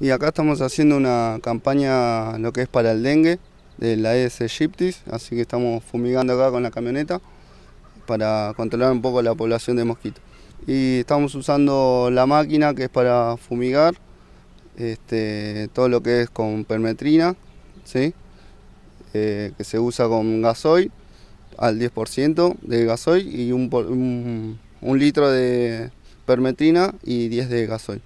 Y acá estamos haciendo una campaña lo que es para el dengue de la es Egyptis así que estamos fumigando acá con la camioneta para controlar un poco la población de mosquitos. Y estamos usando la máquina que es para fumigar este, todo lo que es con permetrina, ¿sí? Eh, que se usa con gasoil al 10% de gasoil y un, un litro de permetrina y 10 de gasoil.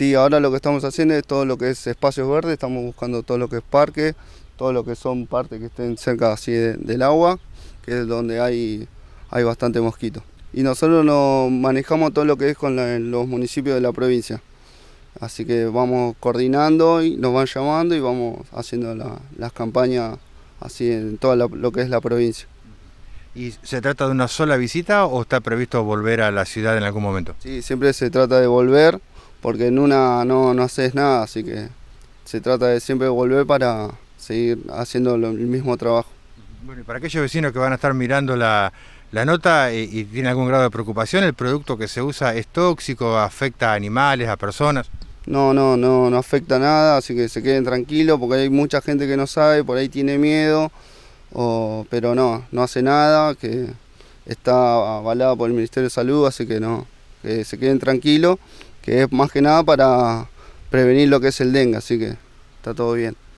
Sí, ahora lo que estamos haciendo es todo lo que es espacios verdes, estamos buscando todo lo que es parque, todo lo que son partes que estén cerca así del agua, que es donde hay, hay bastante mosquito. Y nosotros nos manejamos todo lo que es con los municipios de la provincia. Así que vamos coordinando y nos van llamando y vamos haciendo las campañas así en toda lo que es la provincia. ¿Y se trata de una sola visita o está previsto volver a la ciudad en algún momento? Sí, siempre se trata de volver porque en una no, no haces nada, así que se trata de siempre volver para seguir haciendo el mismo trabajo. Bueno, y para aquellos vecinos que van a estar mirando la, nota y, y, tienen algún grado de preocupación, ¿el producto que se usa es tóxico, afecta a animales, a personas? No, no, no, no afecta nada, así que se queden tranquilos porque hay mucha gente que no sabe, por ahí tiene miedo, pero no, no hace nada, que está avalado por el Ministerio de Salud, así que no, que se queden tranquilos es más que nada para prevenir lo que es el dengue, así que está todo bien.